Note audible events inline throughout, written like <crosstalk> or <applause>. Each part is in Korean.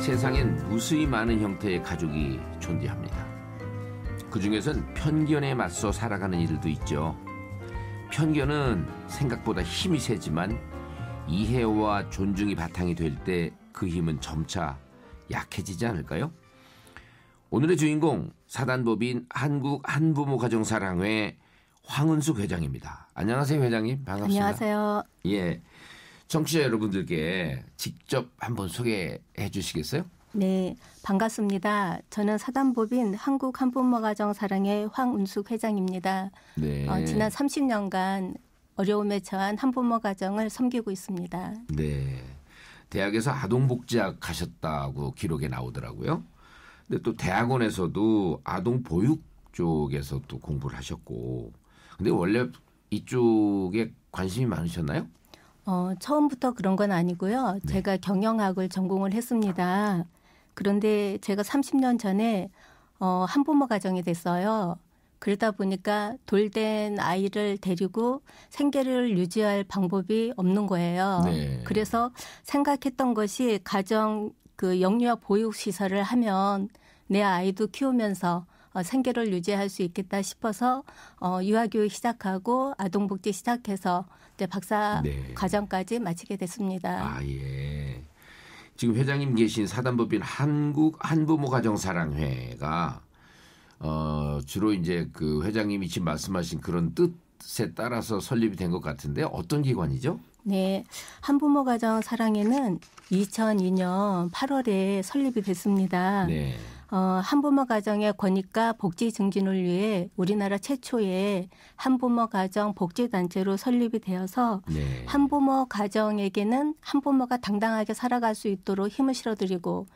세상엔 무수히 많은 형태의 가족이 존재합니다. 그 중에선 편견에 맞서 살아가는 일들도 있죠. 편견은 생각보다 힘이 세지만 이해와 존중이 바탕이 될 때 그 힘은 점차 약해지지 않을까요? 오늘의 주인공 사단법인 한국 한부모 가정사랑회 황은숙 회장입니다. 안녕하세요, 회장님. 반갑습니다. 안녕하세요. 예. 청취자 여러분들께 직접 한번 소개해 주시겠어요? 네, 반갑습니다. 저는 사단법인 한국 한부모가정 사랑의 황은숙 회장입니다. 네. 어, 지난 30년간 어려움에 처한 한부모 가정을 섬기고 있습니다. 네. 대학에서 아동복지학 하셨다고 기록에 나오더라고요. 근데 또 대학원에서도 아동보육 쪽에서 또 공부를 하셨고. 근데 원래 이쪽에 관심이 많으셨나요? 어, 처음부터 그런 건 아니고요. 네. 제가 경영학을 전공을 했습니다. 그런데 제가 30년 전에 어, 한부모 가정이 됐어요. 그러다 보니까 돌된 아이를 데리고 생계를 유지할 방법이 없는 거예요. 네. 그래서 생각했던 것이 가정 그 영유아 보육 시설을 하면 내 아이도 키우면서 어, 생계를 유지할 수 있겠다 싶어서 어, 유아교육 시작하고 아동복지 시작해서 이제 박사 네. 과정까지 마치게 됐습니다. 아 예. 지금 회장님 계신 사단법인 한국 한부모 가정사랑회가 어, 주로 이제 그 회장님이 지금 말씀하신 그런 뜻에 따라서 설립이 된 것 같은데 어떤 기관이죠? 네. 한부모 가정 사랑회는 2002년 8월에 설립이 됐습니다. 네. 어, 한부모 가정의 권익과 복지 증진을 위해 우리나라 최초의 한부모 가정 복지 단체로 설립이 되어서 네. 한부모 가정에게는 한부모가 당당하게 살아갈 수 있도록 힘을 실어드리고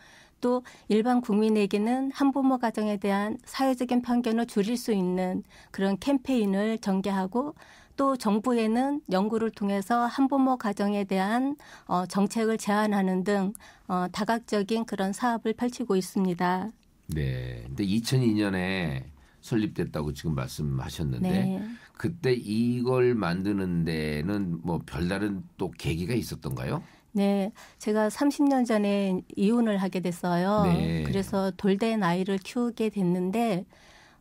또 일반 국민에게는 한부모 가정에 대한 사회적인 편견을 줄일 수 있는 그런 캠페인을 전개하고 또 정부에는 연구를 통해서 한부모 가정에 대한 어, 정책을 제안하는 등 어, 다각적인 그런 사업을 펼치고 있습니다. 네. 근데 2002년에 설립됐다고 지금 말씀하셨는데 네. 그때 이걸 만드는 데는 뭐 별다른 또 계기가 있었던가요? 네, 제가 30년 전에 이혼을 하게 됐어요. 네. 그래서 돌된 아이를 키우게 됐는데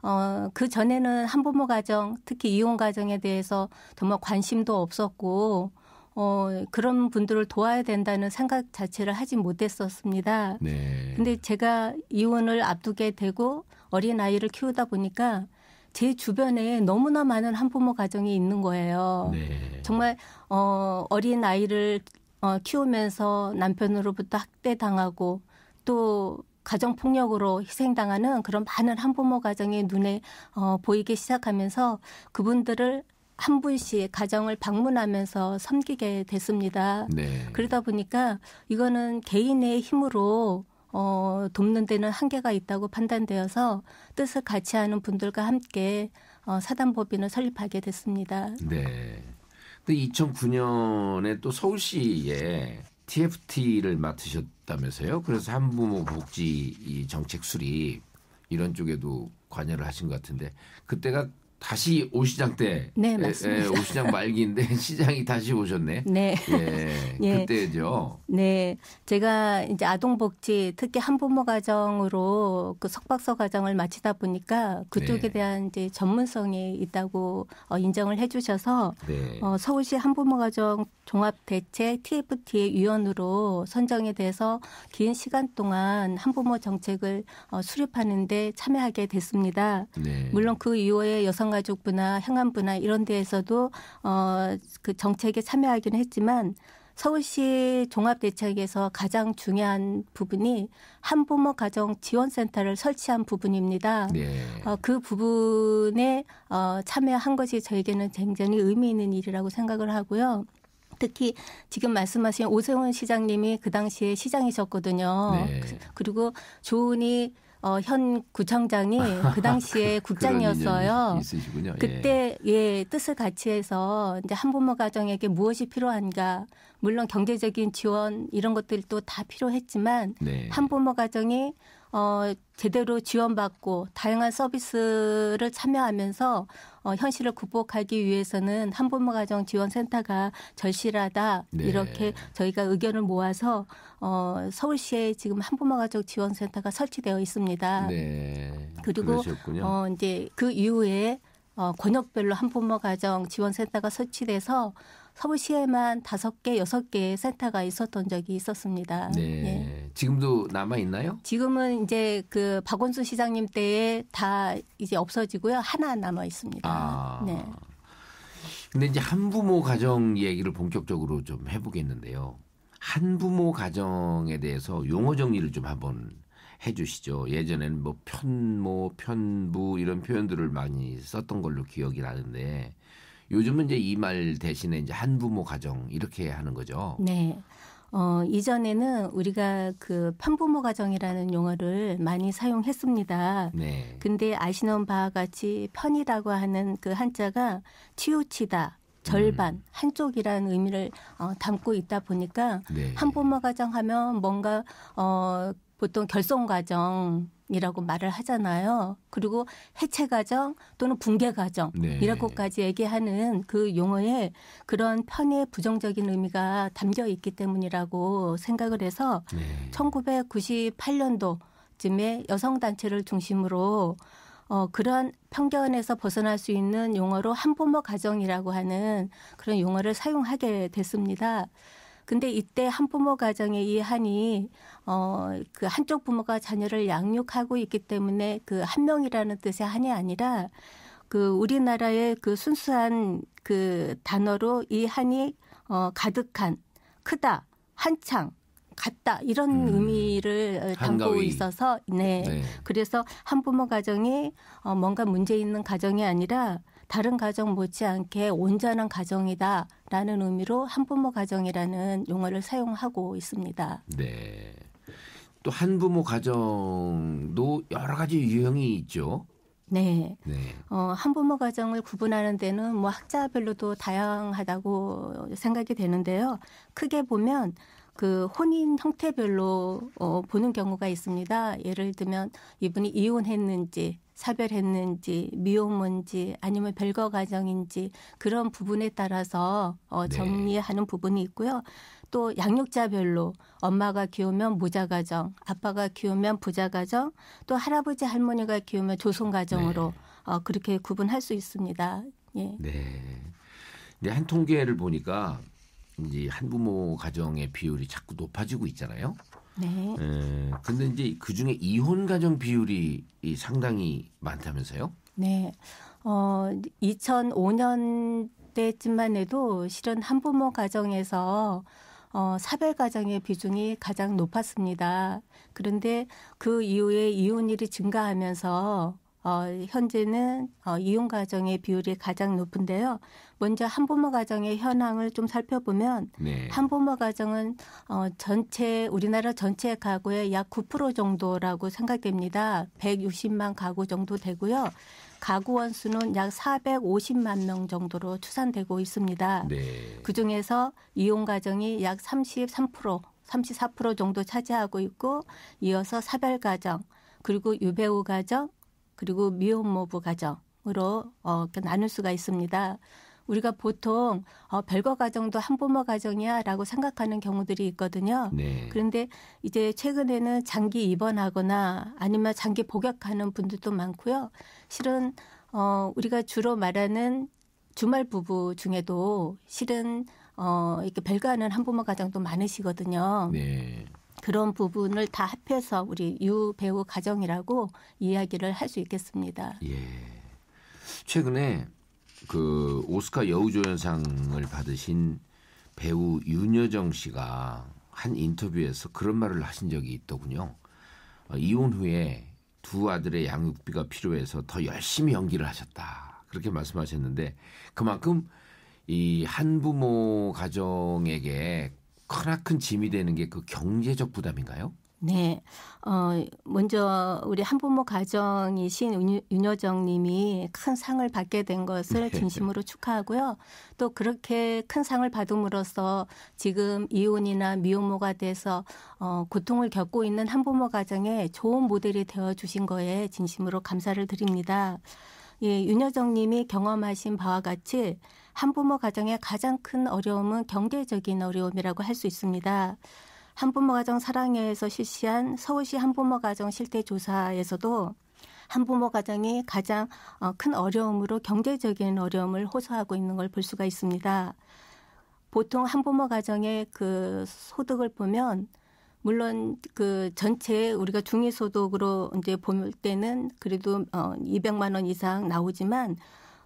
어, 그 전에는 한부모 가정, 특히 이혼 가정에 대해서 정말 관심도 없었고 어, 그런 분들을 도와야 된다는 생각 자체를 하지 못했었습니다. 네. 근데 제가 이혼을 앞두게 되고 어린 아이를 키우다 보니까 제 주변에 너무나 많은 한부모 가정이 있는 거예요. 네. 정말 어, 어린 아이를 어, 키우면서 남편으로부터 학대당하고 또 가정 폭력으로 희생당하는 그런 많은 한부모 가정의 눈에 어, 보이기 시작하면서 그분들을 한 분씩 가정을 방문하면서 섬기게 됐습니다. 네. 그러다 보니까 이거는 개인의 힘으로 어, 돕는 데는 한계가 있다고 판단되어서 뜻을 같이 하는 분들과 함께 어, 사단법인을 설립하게 됐습니다. 네. 근데 2009년에 또 서울시에 TFT를 맡으셨다면서요? 그래서 한부모 복지 정책 수립 이런 쪽에도 관여를 하신 것 같은데 그때가 다시 오시장 때, 네 맞습니다. 에, 에, 오시장 말기인데 <laughs> 시장이 다시 오셨네. 네, 예, 예. 그때죠. 네, 제가 이제 아동복지 특히 한부모 가정으로 그 석박사 과정을 마치다 보니까 그쪽에 네. 대한 이제 전문성이 있다고 어, 인정을 해주셔서 네. 어, 서울시 한부모 가정 종합 대책 TFT의 위원으로 선정이 돼서 긴 시간 동안 한부모 정책을 어, 수립하는데 참여하게 됐습니다. 네. 물론 그 이후에 여성 보건가족부나 행안부나 이런 데에서도 어, 그 정책에 참여하기는 했지만 서울시 종합대책에서 가장 중요한 부분이 한부모 가정 지원센터를 설치한 부분입니다. 네. 어, 그 부분에 어, 참여한 것이 저에게는 굉장히 의미 있는 일이라고 생각을 하고요. 특히 지금 말씀하신 오세훈 시장님이 그 당시에 시장이셨거든요. 네. 그리고 조은이 어, 현 구청장이 그 당시에 <laughs> 국장이었어요. 있으시군요. 예. 그때 예. 예. 뜻을 같이 해서 이제 한부모 가정에게 무엇이 필요한가 물론 경제적인 지원 이런 것들도 다 필요했지만 네. 한부모 가정이 어, 제대로 지원받고 다양한 서비스를 참여하면서 어, 현실을 극복하기 위해서는 한부모 가정 지원센터가 절실하다 네. 이렇게 저희가 의견을 모아서 어, 서울시에 지금 한부모 가정 지원센터가 설치되어 있습니다. 네. 그리고 어, 이제 그 이후에 어, 권역별로 한부모 가정 지원센터가 설치돼서 서울시에만 다섯 개, 여섯 개의 센터가 있었던 적이 있었습니다. 네. 예. 지금도 남아 있나요? 지금은 이제 그 박원순 시장님 때에 다 이제 없어지고요. 하나 남아 있습니다. 아. 네. 근데 이제 한부모 가정 얘기를 본격적으로 좀 해보겠는데요. 한부모 가정에 대해서 용어 정리를 좀 한번 해주시죠. 예전에는 뭐 편모, 편부 이런 표현들을 많이 썼던 걸로 기억이 나는데 요즘은 이제 이 말 대신에 이제 한부모 가정 이렇게 하는 거죠. 네. 어, 이전에는 우리가 그 판부모 가정이라는 용어를 많이 사용했습니다. 네. 근데 아시는 바와 같이 편이라고 하는 그 한자가 치우치다, 절반, 음. 한쪽이라는 의미를 어, 담고 있다 보니까 네. 한부모 가정 하면 뭔가 어, 보통 결성 과정이라고 말을 하잖아요. 그리고 해체 과정 또는 붕괴 과정이라고까지 네. 얘기하는 그 용어에 그런 편의 부정적인 의미가 담겨 있기 때문이라고 생각을 해서 네. 1998년도 쯤에 여성 단체를 중심으로 어, 그런 편견에서 벗어날 수 있는 용어로 한부모 가정이라고 하는 그런 용어를 사용하게 됐습니다. 근데 이때 한부모 가정의 이 한이 어 그 한쪽 부모가 자녀를 양육하고 있기 때문에 그 한 명이라는 뜻의 한이 아니라 그 우리나라의 그 순수한 그 단어로 이 한이 어 가득한 크다 한창 같다 이런 음, 의미를 어, 담고 한가위. 있어서 네. 네. 그래서 한부모 가정이 어, 뭔가 문제 있는 가정이 아니라 다른 가정 못지않게 온전한 가정이다라는 의미로 한부모 가정이라는 용어를 사용하고 있습니다. 네. 또 한부모 가정도 여러 가지 유형이 있죠. 네. 네. 어, 한부모 가정을 구분하는 데는 뭐 학자별로도 다양하다고 생각이 되는데요. 크게 보면 그 혼인 형태별로 어, 보는 경우가 있습니다. 예를 들면 이분이 이혼했는지 사별했는지 미혼인지 아니면 별거 가정인지 그런 부분에 따라서 어, 네. 정리하는 네. 부분이 있고요. 또 양육자별로 엄마가 키우면 모자 가정, 아빠가 키우면 부자 가정, 또 할아버지 할머니가 키우면 조손 가정으로 네. 어, 그렇게 구분할 수 있습니다. 예. 네. 이제 한 통계를 보니까 이제 한부모 가정의 비율이 자꾸 높아지고 있잖아요. 네. 에, 예. 근데 이제 그 중에 이혼 가정 비율이 상당히 많다면서요? 네. 어, 2005년 대쯤만 해도 실은 한부모 가정에서 어, 사별 가정의 비중이 가장 높았습니다. 그런데 그 이후에 이혼율이 증가하면서 어, 현재는 어, 이혼 가정의 비율이 가장 높은데요. 먼저 한부모 가정의 현황을 좀 살펴보면 네. 한부모 가정은 어, 전체 우리나라 전체 가구의 약 9% 정도라고 생각됩니다. 160만 가구 정도 되고요. 가구원 수는 약 450만 명 정도로 추산되고 있습니다. 네. 그 중에서 이혼 가정이 약33% 34% 정도 차지하고 있고 이어서 사별 가정 그리고 유배우 가정 그리고 미혼모부 가정으로 어, 나눌 수가 있습니다. 우리가 보통 어, 별거 가정도 한부모 가정이야라고 생각하는 경우들이 있거든요. 네. 그런데 이제 최근에는 장기 입원하거나 아니면 장기 복약하는 분들도 많고요. 실은 어, 우리가 주로 말하는 주말 부부 중에도 실은 어, 이렇게 별거하는 한부모 가정도 많으시거든요. 네. 그런 부분을 다 합해서 우리 유 배우 가정이라고 이야기를 할 수 있겠습니다. 예. 최근에 그 오스카 여우조연상을 받으신 배우 윤여정 씨가 한 인터뷰에서 그런 말을 하신 적이 있더군요. 어, 이혼 후에 두 아들의 양육비가 필요해서 더 열심히 연기를 하셨다. 그렇게 말씀하셨는데 그만큼 이 한부모 가정에게 크나큰 짐이 되는 게 그 경제적 부담인가요? 네. 어, 먼저 우리 한부모 가정이신 윤여정 님이 큰 상을 받게 된 것을 네. 진심으로 축하하고요. 또 그렇게 큰 상을 받음으로써 지금 이혼이나 미혼모가 돼서 어, 고통을 겪고 있는 한부모 가정에 좋은 모델이 되어 주신 거에 진심으로 감사를 드립니다. 예, 윤여정 님이 경험하신 바와 같이 한부모 가정의 가장 큰 어려움은 경제적인 어려움이라고 할 수 있습니다. 한부모 가정 사랑회에서 실시한 서울시 한부모 가정 실태 조사에서도 한부모 가정이 가장 어, 큰 어려움으로 경제적인 어려움을 호소하고 있는 걸 볼 수가 있습니다. 보통 한부모 가정의 그 소득을 보면 물론 그 전체 우리가 중위소득으로 이제 볼 때는 그래도 어 200만 원 이상 나오지만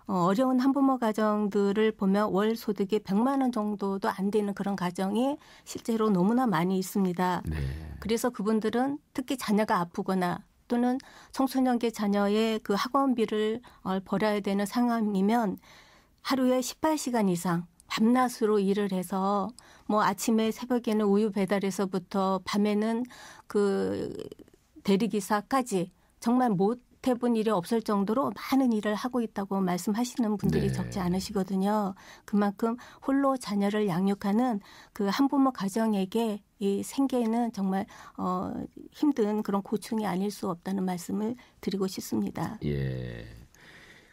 어, 어려운 한부모 가정들을 보면 월 소득이 100만 원 정도도 안 되는 그런 가정이 실제로 너무나 많이 있습니다. 네. 그래서 그분들은 특히 자녀가 아프거나 또는 청소년기 자녀의 그 학원비를 어, 벌어야 되는 상황이면 하루에 18시간 이상 밤낮으로 일을 해서 뭐 아침에 새벽에는 우유 배달에서부터 밤에는 그 대리기사까지 정말 못 해본 일이 없을 정도로 많은 일을 하고 있다고 말씀하시는 분들이 네. 적지 않으시거든요. 그만큼 홀로 자녀를 양육하는 그 한부모 가정에게 이 생계는 정말 어 힘든 그런 고충이 아닐 수 없다는 말씀을 드리고 싶습니다. 예.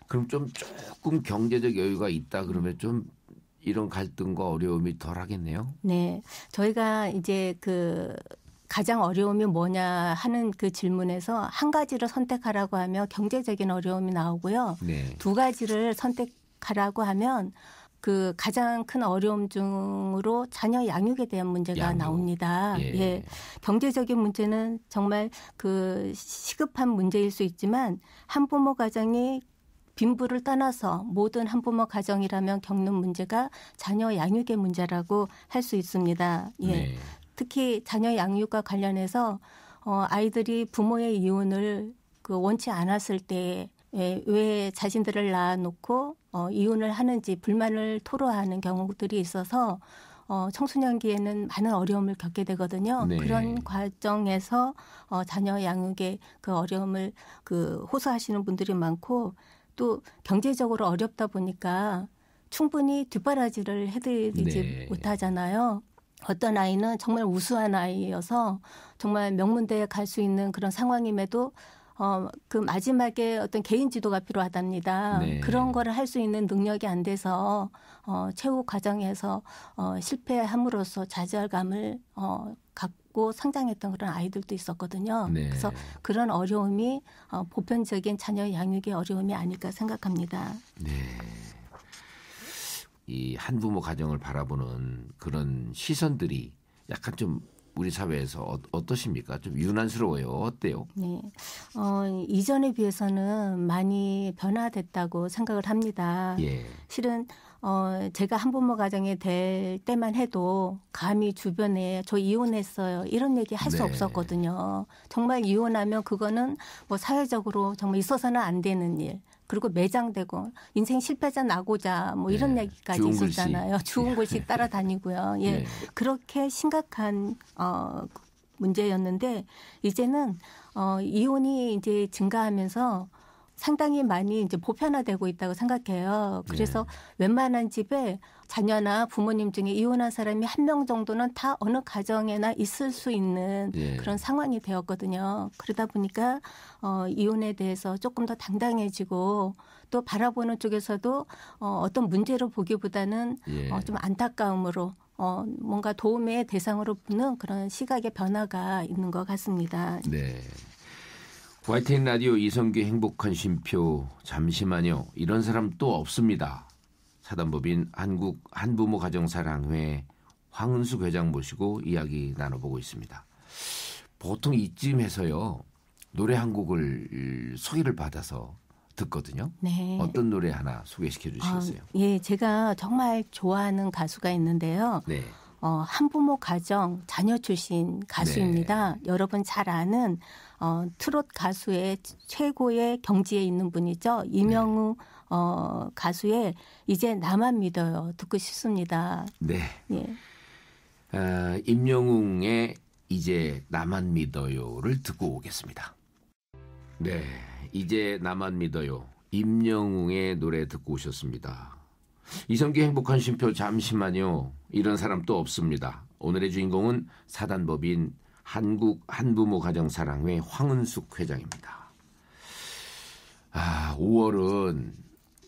그럼 좀 조금 경제적 여유가 있다 그러면 좀 이런 갈등과 어려움이 덜하겠네요. 네, 저희가 이제 그 가장 어려움이 뭐냐 하는 그 질문에서 한 가지를 선택하라고 하면 경제적인 어려움이 나오고요. 네. 두 가지를 선택하라고 하면 그 가장 큰 어려움 중으로 자녀 양육에 대한 문제가 양육. 나옵니다. 예. 예. 경제적인 문제는 정말 그 시급한 문제일 수 있지만 한부모 가정이 빈부를 떠나서 모든 한부모 가정이라면 겪는 문제가 자녀 양육의 문제라고 할 수 있습니다. 예. 네. 특히 자녀 양육과 관련해서 어, 아이들이 부모의 이혼을 그 원치 않았을 때에 예, 왜 자신들을 낳아놓고 어, 이혼을 하는지 불만을 토로하는 경우들이 있어서 어, 청소년기에는 많은 어려움을 겪게 되거든요. 네. 그런 과정에서 어, 자녀 양육의 그 어려움을 그 호소하시는 분들이 많고 또 경제적으로 어렵다 보니까 충분히 뒷바라지를 해드리지 네. 못하잖아요. 어떤 아이는 정말 우수한 아이여서 정말 명문대에 갈 수 있는 그런 상황임에도 어, 그 마지막에 어떤 개인 지도가 필요하답니다. 네. 그런 거를 할 수 있는 능력이 안 돼서 어, 최후 과정에서 어, 실패함으로써 좌절감을 어, 받고 성장했던 그런 아이들도 있었거든요. 네. 그래서 그런 어려움이 어, 보편적인 자녀 양육의 어려움이 아닐까 생각합니다. 네. 이 한부모 가정을 바라보는 그런 시선들이 약간 좀 우리 사회에서 어, 떠십니까좀 유난스러워요. 어때요? 네. 어, 이전에 비해서는 많이 변화됐다고 생각을 합니다. 예. 실은 어, 제가 한부모 가정이 될 때만 해도 감히 주변에 저 이혼했어요. 이런 얘기 할수 네. 없었거든요. 정말 이혼하면 그거는 뭐 사회적으로 정말 있어서는 안 되는 일. 그리고 매장되고 인생 실패자 나고자 뭐 이런 네. 얘기까지 있었잖아요. 좋은 곳이 네. 따라다니고요. 예. 네. 그렇게 심각한 어 문제였는데 이제는 어 이혼이 이제 증가하면서 상당히 많이 이제 보편화되고 있다고 생각해요. 그래서 네. 웬만한 집에 자녀나 부모님 중에 이혼한 사람이 한 명 정도는 다 어느 가정에나 있을 수 있는 네. 그런 상황이 되었거든요. 그러다 보니까 어 이혼에 대해서 조금 더 당당해지고 또 바라보는 쪽에서도 어 어떤 문제로 보기보다는 네. 예. 어좀 안타까움으로 어, 뭔가 도움의 대상으로 보는 그런 시각의 변화가 있는 것 같습니다. 네. 화이팅 라디오 이성규 행복한 쉼표 잠시만요 이런 사람 또 없습니다 사단법인 한국 한부모 가정사랑회 황은숙 회장 모시고 이야기 나눠보고 있습니다 보통 이쯤에서요 노래 한 곡을 소개를 받아서 듣거든요. 네. 어떤 노래 하나 소개시켜 주시겠어요? 아, 예, 제가 정말 좋아하는 가수가 있는데요. 네. 어, 한부모 가정 자녀 출신 가수입니다. 네. 여러분 잘 아는 어, 트롯 가수의 최고의 경지에 있는 분이죠. 이명우 네. 어, 가수의 이제 나만 믿어요 듣고 싶습니다. 네. 예. 어, 임영웅의 이제 나만 믿어요를 듣고 오겠습니다. 네, 이제 나만 믿어요. 임영웅의 노래 듣고 오셨습니다. 이성기 행복한 쉼표 잠시만요. 이런 사람 도 없습니다. 오늘의 주인공은 사단법인 한국 한부모 가정사랑회 황은숙 회장입니다. 아, 5월은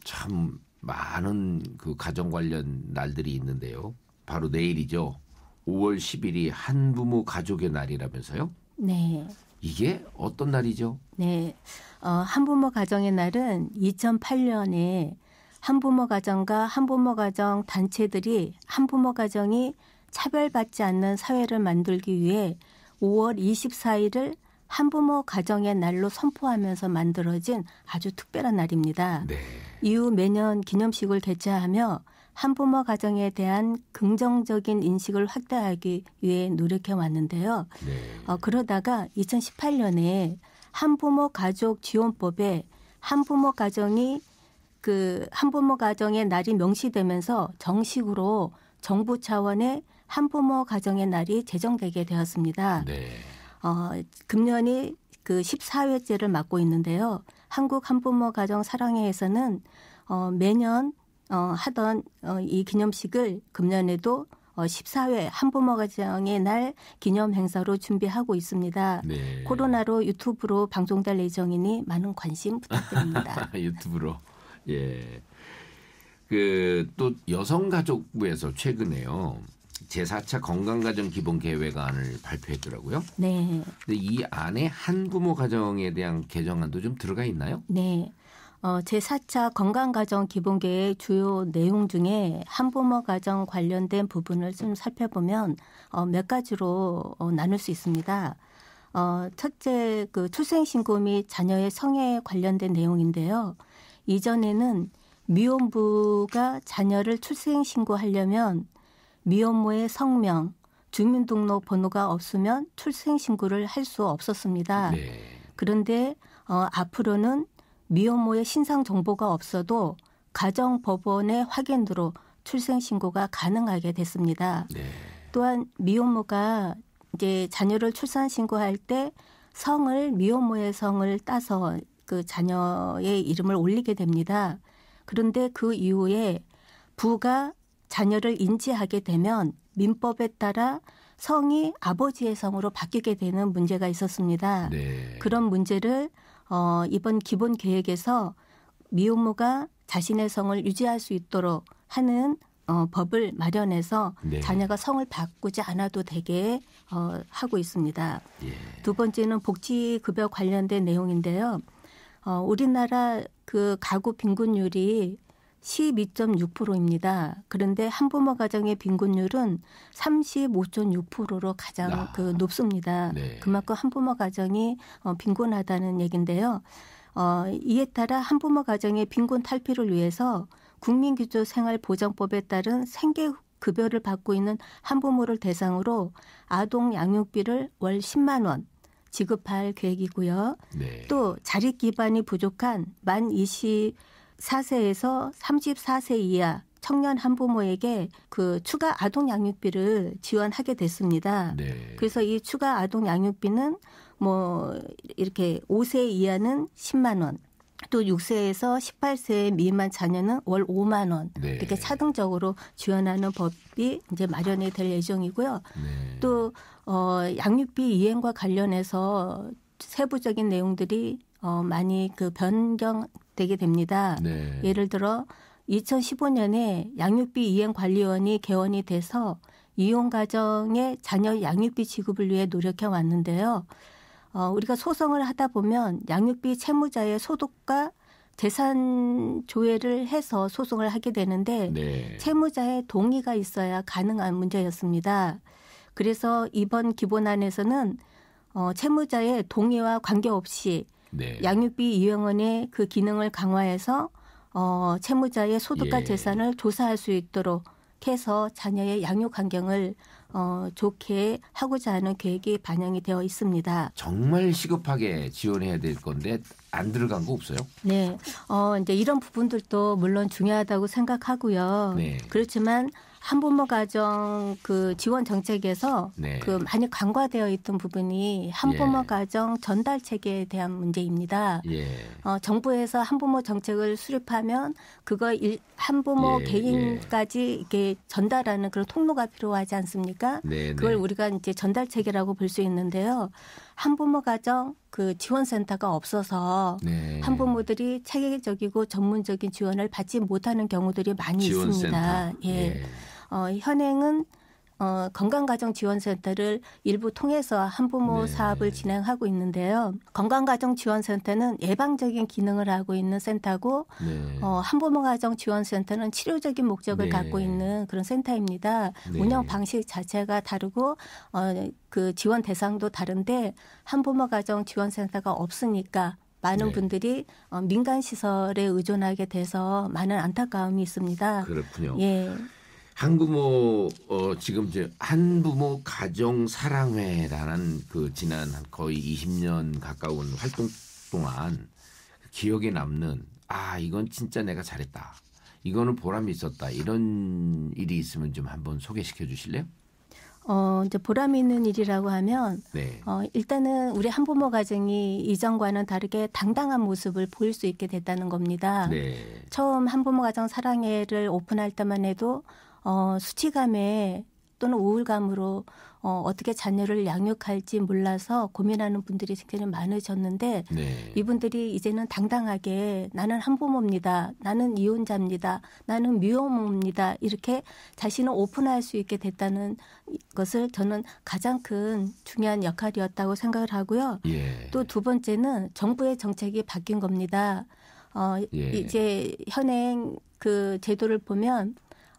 참 많은 그 가정 관련 날들이 있는데요. 바로 내일이죠. 5월 10일이 한부모 가족의 날이라면서요? 네. 이게 어떤 날이죠? 네. 어, 한부모 가정의 날은 2008년에 한부모 가정과 한부모 가정 단체들이 한부모 가정이 차별받지 않는 사회를 만들기 위해 5월 24일을 한부모 가정의 날로 선포하면서 만들어진 아주 특별한 날입니다. 네. 이후 매년 기념식을 개최하며 한부모 가정에 대한 긍정적인 인식을 확대하기 위해 노력해 왔는데요. 네. 어, 그러다가 2018년에 한부모 가족 지원법에 한부모 가정이 그 한부모 가정의 날이 명시되면서 정식으로 정부 차원의 한부모 가정의 날이 제정되게 되었습니다. 네. 어, 금년이 그 14회째를 맞고 있는데요. 한국 한부모 가정 사랑회에서는 어, 매년 어, 하던 어, 이 기념식을 금년에도 어, 14회 한부모 가정의 날 기념 행사로 준비하고 있습니다. 네. 코로나로 유튜브로 방송될 예정이니 많은 관심 부탁드립니다. <laughs> 유튜브로. 예. 그 또 여성가족부에서 최근에요. 제 사 차 건강가정 기본 계획안을 발표했더라고요. 네. 근데 이 안에 한부모 가정에 대한 개정안도 좀 들어가 있나요? 네. 어, 제4차 건강가정 기본계획 주요 내용 중에 한부모 가정 관련된 부분을 좀 살펴보면 어, 몇 가지로 어, 나눌 수 있습니다. 어, 첫째 그 출생신고 및 자녀의 성에 관련된 내용인데요. 이전에는 미혼부가 자녀를 출생 신고하려면 미혼모의 성명, 주민등록번호가 없으면 출생 신고를 할 수 없었습니다. 네. 그런데 어, 앞으로는 미혼모의 신상 정보가 없어도 가정 법원의 확인으로 출생 신고가 가능하게 됐습니다. 네. 또한 미혼모가 이제 자녀를 출산 신고할 때 성을 미혼모의 성을 따서 그 자녀의 이름을 올리게 됩니다. 그런데 그 이후에 부가 자녀를 인지하게 되면 민법에 따라 성이 아버지의 성으로 바뀌게 되는 문제가 있었습니다. 네. 그런 문제를 어, 이번 기본 계획에서 미혼모가 자신의 성을 유지할 수 있도록 하는 어, 법을 마련해서 네. 자녀가 성을 바꾸지 않아도 되게 어, 하고 있습니다. 예. 두 번째는 복지급여 관련된 내용인데요. 어, 우리나라 그 가구 빈곤율이 12.6%입니다. 그런데 한부모 가정의 빈곤율은 35.6%로 가장 아, 그 높습니다. 네. 그만큼 한부모 가정이 어, 빈곤하다는 얘긴데요. 어, 이에 따라 한부모 가정의 빈곤 탈피를 위해서 국민기초 생활보장법에 따른 생계 급여를 받고 있는 한부모를 대상으로 아동 양육비를 월 10만 원, 지급할 계획이고요. 네. 또 자립 기반이 부족한 만 24세에서 34세 이하 청년 한부모에게 그 추가 아동 양육비를 지원하게 됐습니다. 네. 그래서 이 추가 아동 양육비는 뭐 이렇게 5세 이하는 10만 원, 또 6세에서 18세 미만 자녀는 월 5만 원 네. 이렇게 차등적으로 지원하는 법이 이제 마련이 될 예정이고요. 네. 또 어, 양육비 이행과 관련해서 세부적인 내용들이 어, 많이 그 변경되게 됩니다. 네. 예를 들어 2015년에 양육비 이행 관리원이 개원이 돼서 이혼 가정의 자녀 양육비 지급을 위해 노력해 왔는데요. 어, 우리가 소송을 하다 보면 양육비 채무자의 소득과 재산 조회를 해서 소송을 하게 되는데 네. 채무자의 동의가 있어야 가능한 문제였습니다. 그래서 이번 기본안에서는 어, 채무자의 동의와 관계없이 네. 양육비 이용원의 그 기능을 강화해서 어, 채무자의 소득과 예. 재산을 조사할 수 있도록 해서 자녀의 양육 환경을 어, 좋게 하고자 하는 계획이 반영이 되어 있습니다. 정말 시급하게 지원해야 될 건데 안 들어간 거 없어요? 네, 어, 이제 이런 부분들도 물론 중요하다고 생각하고요. 네. 그렇지만 한부모 가정 그 지원 정책에서 네. 그 많이 간과되어 있던 부분이 한부모 예. 가정 전달 체계에 대한 문제입니다. 예. 어, 정부에서 한부모 정책을 수립하면 그거 일, 한부모 예. 개인까지 예. 이렇게 전달하는 그런 통로가 필요하지 않습니까? 네. 네. 그걸 네. 우리가 이제 전달 체계라고 볼 수 있는데요. 한부모 가정 그 지원센터가 없어서 네. 한부모들이 체계적이고 전문적인 지원을 받지 못하는 경우들이 많이 지원센터. 있습니다. 예. 예. 어, 현행은 어, 건강가정지원센터를 일부 통해서 한부모 네. 사업을 진행하고 있는데요. 건강가정지원센터는 예방적인 기능을 하고 있는 센터고 네. 어, 한부모가정지원센터는 치료적인 목적을 네. 갖고 있는 그런 센터입니다. 네. 운영 방식 자체가 다르고 어, 그 지원 대상도 다른데 한부모가정지원센터가 없으니까 많은 네. 분들이 어, 민간 시설에 의존하게 돼서 많은 안타까움이 있습니다. 그렇군요. 예. 한부모 어, 지금 이제 한부모 가정 사랑회라는 그 지난 거의 20년 가까운 활동 동안 기억에 남는 아 이건 진짜 내가 잘했다. 이거는 보람이 있었다. 이런 일이 있으면 좀 한번 소개시켜 주실래요? 어, 이제 보람 있는 일이라고 하면, 네. 어, 일단은 우리 한부모 가정이 이전과는 다르게 당당한 모습을 보일 수 있게 됐다는 겁니다. 네. 처음 한부모 가정 사랑회를 오픈할 때만 해도 어, 수치감에 또는 우울감으로 어, 어떻게 자녀를 양육할지 몰라서 고민하는 분들이 굉장히 많으셨는데 네. 이분들이 이제는 당당하게 나는 한부모입니다. 나는 이혼자입니다. 나는 미혼모입니다. 이렇게 자신을 오픈할 수 있게 됐다는 것을 저는 가장 큰 중요한 역할이었다고 생각을 하고요. 예. 또두 번째는 정부의 정책이 바뀐 겁니다. 어, 예. 이제 현행 그 제도를 보면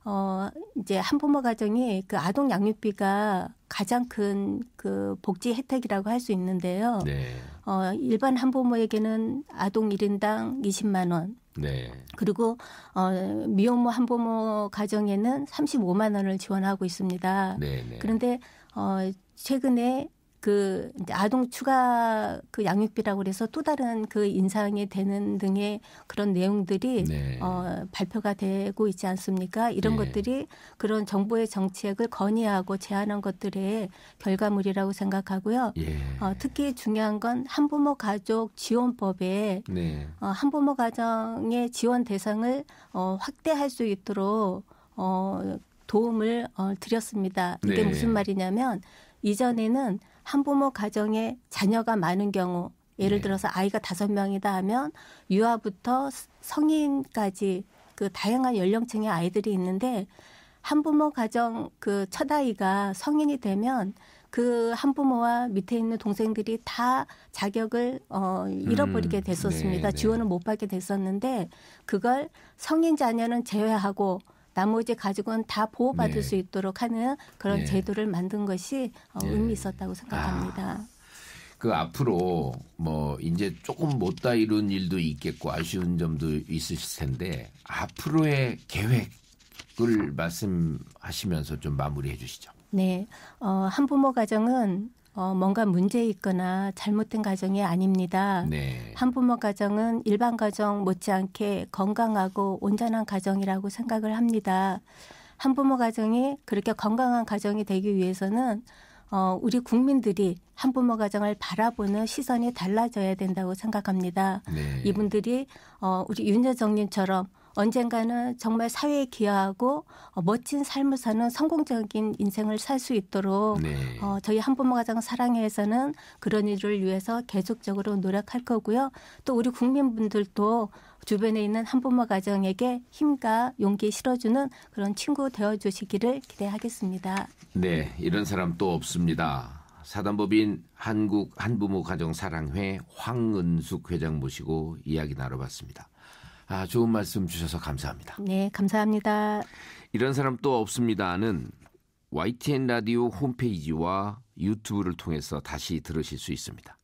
어, 이제 한부모 가정이 그 아동 양육비가 가장 큰 그 복지 혜택이라고 할 수 있는데요. 네. 어, 일반 한부모에게는 아동 1인당 20만 원. 네. 그리고 어, 미혼모 한부모 가정에는 35만 원을 지원하고 있습니다. 네, 네. 그런데 어, 최근에 그 아동 추가 그 양육비라고 그래서 또 다른 그 인상이 되는 등의 그런 내용들이 네. 어, 발표가 되고 있지 않습니까? 이런 네. 것들이 그런 정부의 정책을 건의하고 제안한 것들의 결과물이라고 생각하고요. 예. 어, 특히 중요한 건 한부모 가족 지원법에 네. 어, 한부모 가정의 지원 대상을 어, 확대할 수 있도록 어, 도움을 어, 드렸습니다. 이게 네. 무슨 말이냐면 이전에는 한부모 가정에 자녀가 많은 경우 예를 네. 들어서 아이가 다섯 명이다 하면 유아부터 성인까지 그 다양한 연령층의 아이들이 있는데 한부모 가정 그 첫 아이가 성인이 되면 그 한부모와 밑에 있는 동생들이 다 자격을 어 잃어버리게 음, 네, 됐었습니다. 네, 네. 지원을 못 받게 됐었는데 그걸 성인 자녀는 제외하고 나머지 가족은 다 보호받을 네. 수 있도록 하는 그런 네. 제도를 만든 것이 어, 예. 의미 있었다고 생각합니다. 아, 그 앞으로 뭐 이제 조금 못다 이룬 일도 있겠고 아쉬운 점도 있으실 텐데 앞으로의 계획을 말씀하시면서 좀 마무리해 주시죠. 네, 어, 한부모 가정은 어, 뭔가 문제 있거나 잘못된 가정이 아닙니다. 네. 한부모 가정은 일반 가정 못지않게 건강하고 온전한 가정이라고 생각을 합니다. 한부모 가정이 그렇게 건강한 가정이 되기 위해서는 어, 우리 국민들이 한부모 가정을 바라보는 시선이 달라져야 된다고 생각합니다. 네. 이분들이 어, 우리 윤여정님처럼 언젠가는 정말 사회에 기여하고 어, 멋진 삶을 사는 성공적인 인생을 살 수 있도록 네. 어, 저희 한부모 가정 사랑회에서는 그런 일을 위해서 계속적으로 노력할 거고요. 또 우리 국민분들도 주변에 있는 한부모 가정에게 힘과 용기 실어주는 그런 친구 되어주시기를 기대하겠습니다. 네, 이런 사람 또 없습니다. 사단법인 한국 한부모 가정 사랑회 황은숙 회장 모시고 이야기 나눠봤습니다. 아, 좋은 말씀 주셔서 감사합니다. 네, 감사합니다. 이런 사람 또 없습니다는 YTN 라디오 홈페이지와 유튜브를 통해서 다시 들으실 수 있습니다.